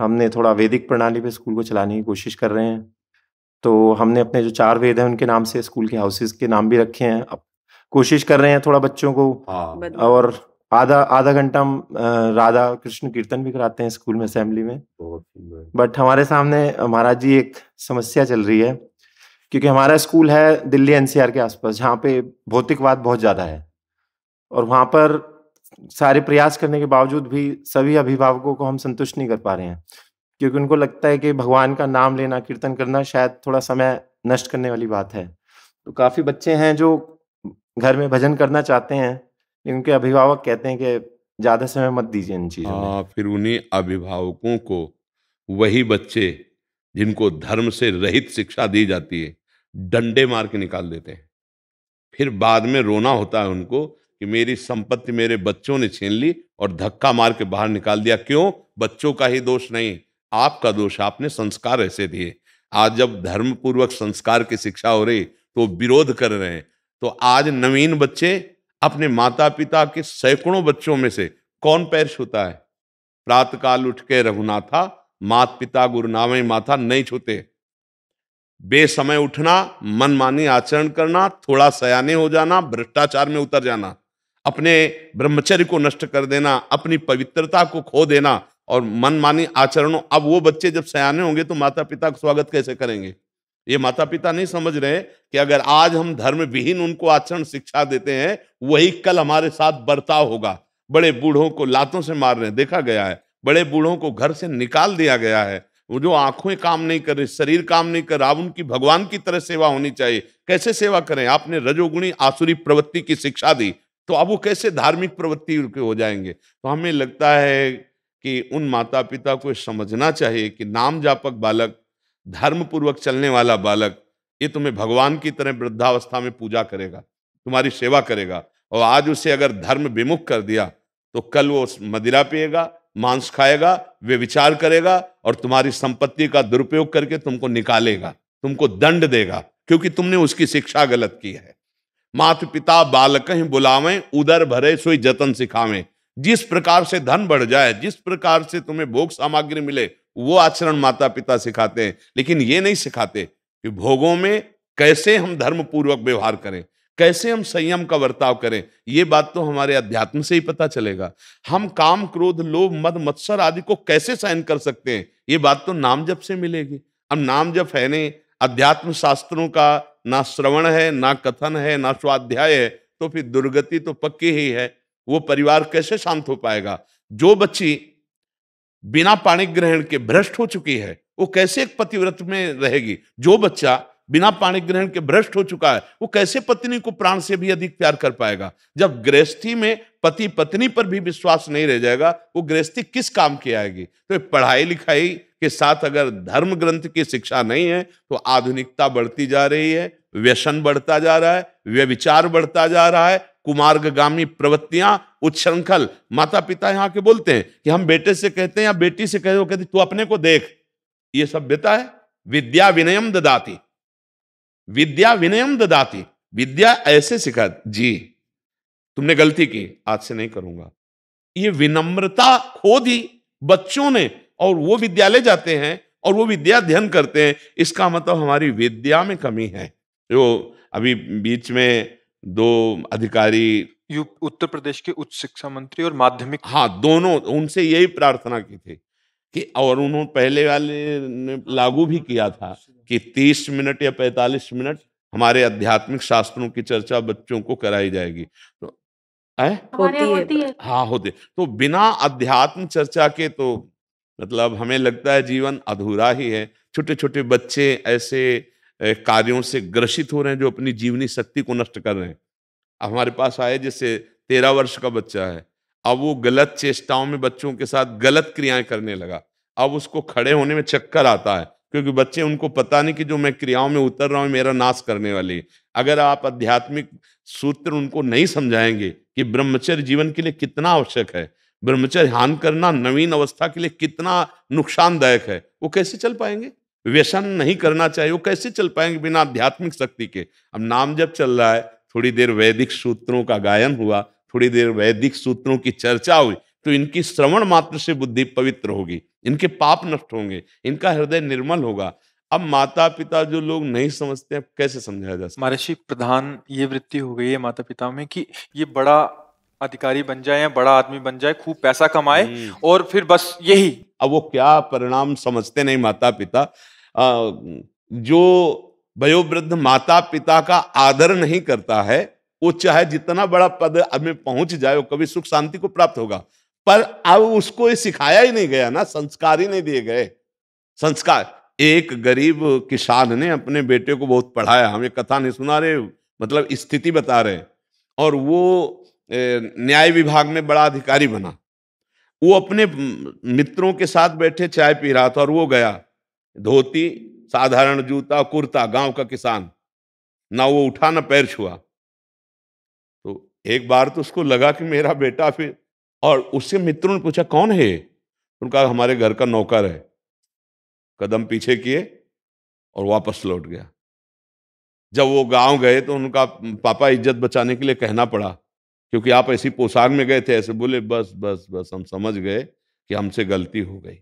हमने थोड़ा वैदिक प्रणाली पे स्कूल को चलाने की कोशिश कर रहे हैं तो हमने अपने जो चार वेद हैं उनके नाम से स्कूल के हाउसेस के नाम भी रखे हैं अब कोशिश कर रहे हैं थोड़ा बच्चों को हाँ। और आधा आधा घंटा हम राधा कृष्ण कीर्तन भी कराते हैं स्कूल में असेंबली में बट हमारे सामने महाराज जी एक समस्या चल रही है क्योंकि हमारा स्कूल है दिल्ली एनसीआर के आसपास जहाँ पे भौतिकवाद बहुत ज़्यादा है और वहां पर सारे प्रयास करने के बावजूद भी सभी अभिभावकों को हम संतुष्ट नहीं कर पा रहे हैं क्योंकि उनको लगता है कि भगवान का नाम लेना कीर्तन करना शायद थोड़ा समय नष्ट करने वाली बात है तो काफ़ी बच्चे हैं जो घर में भजन करना चाहते हैं लेकिन उनके अभिभावक कहते हैं कि ज़्यादा समय मत दीजिए इन चीज़ों में हाँ, फिर उन्हीं अभिभावकों को वही बच्चे जिनको धर्म से रहित शिक्षा दी जाती है डंडे मार के निकाल देते हैं फिर बाद में रोना होता है उनको कि मेरी संपत्ति मेरे बच्चों ने छीन ली और धक्का मार के बाहर निकाल दिया क्यों बच्चों का ही दोष नहीं आपका दोष आपने संस्कार ऐसे दिए आज जब धर्म पूर्वक संस्कार की शिक्षा हो रही तो विरोध कर रहे हैं तो आज नवीन बच्चे अपने माता पिता के सैकड़ों बच्चों में से कौन पैर छूता है प्रातकाल उठ के रघुनाथा मात पिता नाम माथा नहीं छूते बेसमय उठना मनमानी आचरण करना थोड़ा सयाने हो जाना भ्रष्टाचार में उतर जाना अपने ब्रह्मचर्य को नष्ट कर देना अपनी पवित्रता को खो देना और मनमानी आचरणों अब वो बच्चे जब सयाने होंगे तो माता पिता का स्वागत कैसे करेंगे ये माता पिता नहीं समझ रहे कि अगर आज हम धर्म विहीन उनको आचरण शिक्षा देते हैं वही कल हमारे साथ बर्ताव होगा बड़े बूढ़ों को लातों से मार रहे देखा गया है बड़े बूढ़ों को घर से निकाल दिया गया है वो जो आंखें काम नहीं कर रही शरीर काम नहीं कर रहा उनकी भगवान की तरह सेवा होनी चाहिए कैसे सेवा करें आपने रजोगुणी आसुरी प्रवृत्ति की शिक्षा दी तो अब वो कैसे धार्मिक प्रवृत्ति के हो जाएंगे तो हमें लगता है कि उन माता पिता को समझना चाहिए कि नाम जापक बालक धर्म पूर्वक चलने वाला बालक ये तुम्हें भगवान की तरह वृद्धावस्था में पूजा करेगा तुम्हारी सेवा करेगा और आज उसे अगर धर्म विमुख कर दिया तो कल वो मदिरा पिएगा मांस खाएगा वे विचार करेगा और तुम्हारी संपत्ति का दुरुपयोग करके तुमको निकालेगा तुमको दंड देगा क्योंकि तुमने उसकी शिक्षा गलत की है मात पिता बालक ही बुलावें उदर भरे सोई जतन सिखावें जिस प्रकार से धन बढ़ जाए जिस प्रकार से तुम्हें भोग सामग्री मिले वो आचरण माता पिता सिखाते हैं लेकिन ये नहीं सिखाते कि भोगों में कैसे हम धर्म पूर्वक व्यवहार करें कैसे हम संयम का वर्ताव करें ये बात तो हमारे अध्यात्म से ही पता चलेगा हम काम क्रोध लोभ मद मत्सर आदि को कैसे सहन कर सकते हैं ये बात तो नाम जप से मिलेगी हम नाम जप है नहीं अध्यात्म शास्त्रों का ना श्रवण है ना कथन है ना स्वाध्याय है तो फिर दुर्गति तो पक्की ही है वो परिवार कैसे शांत हो पाएगा जो बच्ची बिना पाणी ग्रहण के भ्रष्ट हो चुकी है वो कैसे एक पतिव्रत में रहेगी जो बच्चा बिना पाणी ग्रहण के भ्रष्ट हो चुका है वो कैसे पत्नी को प्राण से भी अधिक प्यार कर पाएगा जब गृहस्थी में पति पत्नी पर भी विश्वास नहीं रह जाएगा वो गृहस्थी किस काम की आएगी तो पढ़ाई लिखाई के साथ अगर धर्म ग्रंथ की शिक्षा नहीं है तो आधुनिकता बढ़ती जा रही है व्यसन बढ़ता जा रहा है व्यविचार बढ़ता जा रहा है कुमार्गामी प्रवृत्तियां उच्छृंखल माता पिता यहां के बोलते हैं कि हम बेटे से कहते हैं या बेटी से कहते हैं तू अपने को देख ये सभ्यता है विद्या विनयम ददाती विद्या विनयम ददाती विद्या ऐसे सिखा जी तुमने गलती की आज से नहीं करूंगा ये विनम्रता खो दी बच्चों ने और वो विद्यालय जाते हैं और वो विद्या अध्ययन करते हैं इसका मतलब हमारी विद्या में कमी है जो अभी बीच में दो अधिकारी उत्तर प्रदेश के उच्च शिक्षा मंत्री और माध्यमिक हाँ दोनों उनसे यही प्रार्थना की थी कि और उन्होंने पहले वाले ने लागू भी किया था कि 30 मिनट या 45 मिनट हमारे आध्यात्मिक शास्त्रों की चर्चा बच्चों को कराई जाएगी तो है होती, होती है हाँ होती तो बिना अध्यात्म चर्चा के तो मतलब हमें लगता है जीवन अधूरा ही है छोटे छोटे बच्चे ऐसे कार्यों से ग्रसित हो रहे हैं जो अपनी जीवनी शक्ति को नष्ट कर रहे हैं अब हमारे पास आए जैसे तेरह वर्ष का बच्चा है अब वो गलत चेष्टाओं में बच्चों के साथ गलत क्रियाएं करने लगा अब उसको खड़े होने में चक्कर आता है क्योंकि बच्चे उनको पता नहीं कि जो मैं क्रियाओं में उतर रहा हूँ मेरा नाश करने वाली अगर आप आध्यात्मिक सूत्र उनको नहीं समझाएंगे कि ब्रह्मचर्य जीवन के लिए कितना आवश्यक है ब्रह्मचर्य हान करना नवीन अवस्था के लिए कितना नुकसानदायक है वो कैसे चल पाएंगे व्यसन नहीं करना चाहिए वो कैसे चल पाएंगे बिना आध्यात्मिक शक्ति के अब नाम जब चल रहा है थोड़ी देर वैदिक सूत्रों का गायन हुआ थोड़ी देर वैदिक सूत्रों की चर्चा हुई तो इनकी श्रवण मात्र से बुद्धि पवित्र होगी इनके पाप नष्ट होंगे इनका हृदय निर्मल होगा अब माता पिता जो लोग नहीं समझते हैं कैसे समझाया जा सकता महर्षि प्रधान ये वृत्ति हो गई है माता पिता में कि ये बड़ा अधिकारी बन जाए या बड़ा आदमी बन जाए खूब पैसा कमाए हम्म। और फिर बस यही अब वो क्या परिणाम समझते नहीं माता पिता आ, जो वयोवृद्ध माता पिता का आदर नहीं करता है वो चाहे जितना बड़ा पद में पहुंच जाए वो कभी सुख शांति को प्राप्त होगा पर अब उसको ये सिखाया ही नहीं गया ना संस्कार ही नहीं दिए गए संस्कार एक गरीब किसान ने अपने बेटे को बहुत पढ़ाया हमें कथा नहीं सुना रहे मतलब स्थिति बता रहे और वो न्याय विभाग में बड़ा अधिकारी बना वो अपने मित्रों के साथ बैठे चाय पी रहा था और वो गया धोती साधारण जूता कुर्ता गांव का किसान ना वो उठा ना पैर छुआ तो एक बार तो उसको लगा कि मेरा बेटा फिर और उससे मित्रों ने पूछा कौन है उनका हमारे घर का नौकर है कदम पीछे किए और वापस लौट गया जब वो गांव गए तो उनका पापा इज्जत बचाने के लिए कहना पड़ा क्योंकि आप ऐसी पोशाक में गए थे ऐसे बोले बस बस बस हम समझ गए कि हमसे गलती हो गई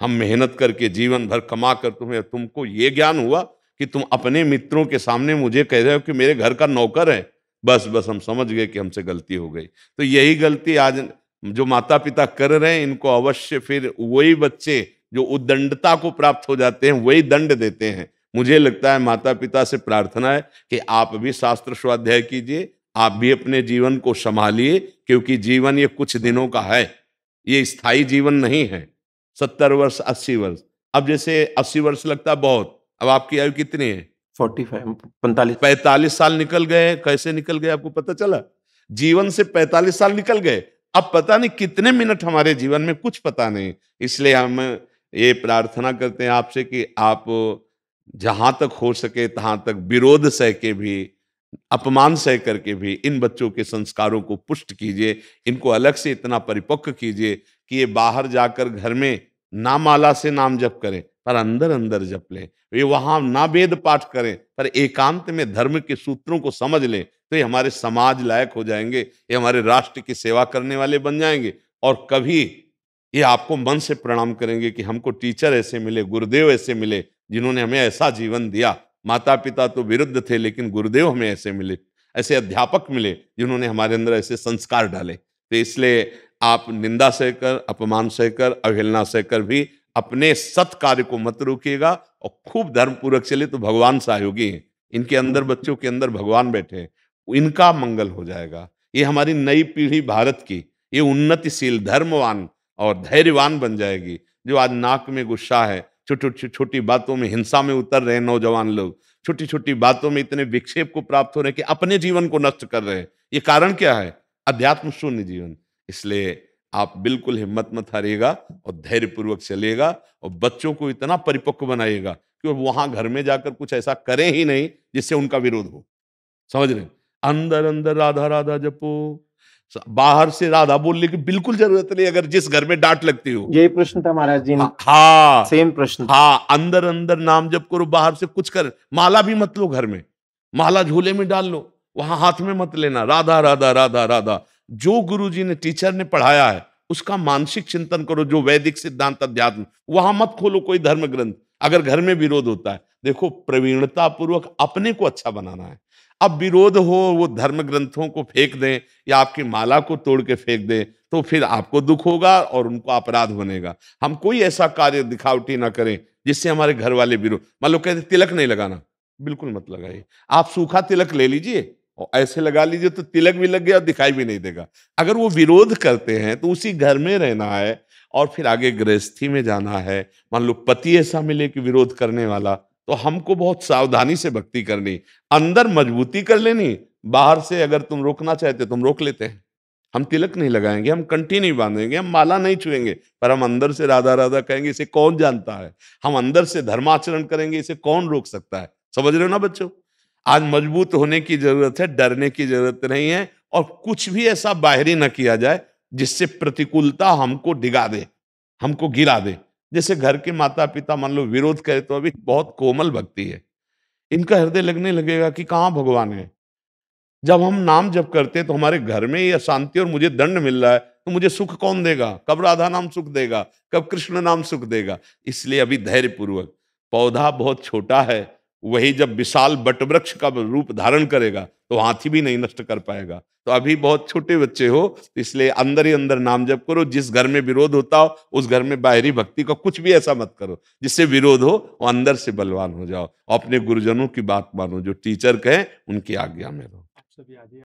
हम मेहनत करके जीवन भर कमा कर तुम्हें तुमको ये ज्ञान हुआ कि तुम अपने मित्रों के सामने मुझे कह रहे हो कि मेरे घर का नौकर है बस बस हम समझ गए कि हमसे गलती हो गई तो यही गलती आज जो माता पिता कर रहे हैं इनको अवश्य फिर वही बच्चे जो उदंडता को प्राप्त हो जाते हैं वही दंड देते हैं मुझे लगता है माता पिता से प्रार्थना है कि आप भी शास्त्र स्वाध्याय कीजिए आप भी अपने जीवन को संभालिए क्योंकि जीवन ये कुछ दिनों का है ये स्थायी जीवन नहीं है सत्तर वर्ष अस्सी वर्ष अब जैसे अस्सी वर्ष लगता बहुत अब आपकी आयु कितनी है फोर्टी फाइव पैंतालीस पैंतालीस साल निकल गए कैसे निकल गए आपको पता चला जीवन से पैंतालीस साल निकल गए अब पता नहीं कितने मिनट हमारे जीवन में कुछ पता नहीं इसलिए हम ये प्रार्थना करते हैं आपसे कि आप जहां तक हो सके तहां तक विरोध सह के भी अपमान सह करके भी इन बच्चों के संस्कारों को पुष्ट कीजिए इनको अलग से इतना परिपक्व कीजिए कि ये बाहर जाकर घर में ना माला से नाम जप करें पर अंदर अंदर जप लें ये वहां ना वेद पाठ करें पर एकांत में धर्म के सूत्रों को समझ लें तो ये हमारे समाज लायक हो जाएंगे ये हमारे राष्ट्र की सेवा करने वाले बन जाएंगे और कभी ये आपको मन से प्रणाम करेंगे कि हमको टीचर ऐसे मिले गुरुदेव ऐसे मिले जिन्होंने हमें ऐसा जीवन दिया माता पिता तो विरुद्ध थे लेकिन गुरुदेव हमें ऐसे मिले ऐसे अध्यापक मिले जिन्होंने हमारे अंदर ऐसे संस्कार डाले तो इसलिए आप निंदा सहकर अपमान सहकर अवहेलना सहकर भी अपने सत कार्य को मत रोकिएगा और खूब धर्मपूर्वक चले तो भगवान सहयोगी हैं इनके अंदर बच्चों के अंदर भगवान बैठे हैं इनका मंगल हो जाएगा ये हमारी नई पीढ़ी भारत की ये उन्नतिशील धर्मवान और धैर्यवान बन जाएगी जो आज नाक में गुस्सा है छोटी छोटी बातों में हिंसा में उतर रहे हैं नौजवान लोग छोटी छोटी बातों में इतने विक्षेप को प्राप्त हो रहे हैं कि अपने जीवन को नष्ट कर रहे हैं ये कारण क्या है अध्यात्म शून्य जीवन इसलिए आप बिल्कुल हिम्मत मत हारेगा और धैर्यपूर्वक चलेगा और बच्चों को इतना परिपक्व बनाएगा कि वो वहां घर में जाकर कुछ ऐसा करें ही नहीं जिससे उनका विरोध हो समझ रहे अंदर अंदर राधा राधा जपो बाहर से राधा बोलने की बिल्कुल जरूरत नहीं अगर जिस घर में डांट लगती हो यही प्रश्न था महाराज जी हाँ, हाँ सेम प्रश्न हाँ अंदर अंदर नाम जब करो बाहर से कुछ कर माला भी मत लो घर में माला झोले में डाल लो वहां हाथ में मत लेना राधा राधा राधा राधा जो गुरु जी ने टीचर ने पढ़ाया है उसका मानसिक चिंतन करो जो वैदिक सिद्धांत अध्यात्म वहां मत खोलो कोई धर्म ग्रंथ अगर घर में विरोध होता है देखो प्रवीणता पूर्वक अपने को अच्छा बनाना है अब विरोध हो वो धर्म ग्रंथों को फेंक दें या आपकी माला को तोड़ के फेंक दें तो फिर आपको दुख होगा और उनको अपराध बनेगा हम कोई ऐसा कार्य दिखावटी ना करें जिससे हमारे घर वाले विरोध मान लो कहते तिलक नहीं लगाना बिल्कुल मत लगाइए आप सूखा तिलक ले लीजिए और ऐसे लगा लीजिए तो तिलक भी लग गया और दिखाई भी नहीं देगा अगर वो विरोध करते हैं तो उसी घर में रहना है और फिर आगे गृहस्थी में जाना है मान लो पति ऐसा मिले कि विरोध करने वाला तो हमको बहुत सावधानी से भक्ति करनी अंदर मजबूती कर लेनी बाहर से अगर तुम रोकना चाहते तुम रोक लेते हैं हम तिलक नहीं लगाएंगे हम कंठी नहीं बांधेंगे हम माला नहीं छुएंगे पर हम अंदर से राधा राधा कहेंगे इसे कौन जानता है हम अंदर से धर्माचरण करेंगे इसे कौन रोक सकता है समझ रहे हो ना बच्चों आज मजबूत होने की जरूरत है डरने की जरूरत नहीं है और कुछ भी ऐसा बाहरी ना किया जाए जिससे प्रतिकूलता हमको डिगा दे हमको गिरा दे जैसे घर के माता पिता मान लो विरोध करे तो अभी बहुत कोमल भक्ति है इनका हृदय लगने लगेगा कि कहाँ भगवान है जब हम नाम जब करते हैं तो हमारे घर में ही अशांति और मुझे दंड मिल रहा है तो मुझे सुख कौन देगा कब राधा नाम सुख देगा कब कृष्ण नाम सुख देगा इसलिए अभी धैर्यपूर्वक पौधा बहुत छोटा है वही जब विशाल वटवृक्ष का रूप धारण करेगा तो हाथी भी नहीं नष्ट कर पाएगा तो अभी बहुत छोटे बच्चे हो तो इसलिए अंदर ही अंदर नाम जप करो जिस घर में विरोध होता हो उस घर में बाहरी भक्ति का कुछ भी ऐसा मत करो जिससे विरोध हो वो अंदर से बलवान हो जाओ अपने गुरुजनों की बात मानो जो टीचर कहें उनकी आज्ञा में रहो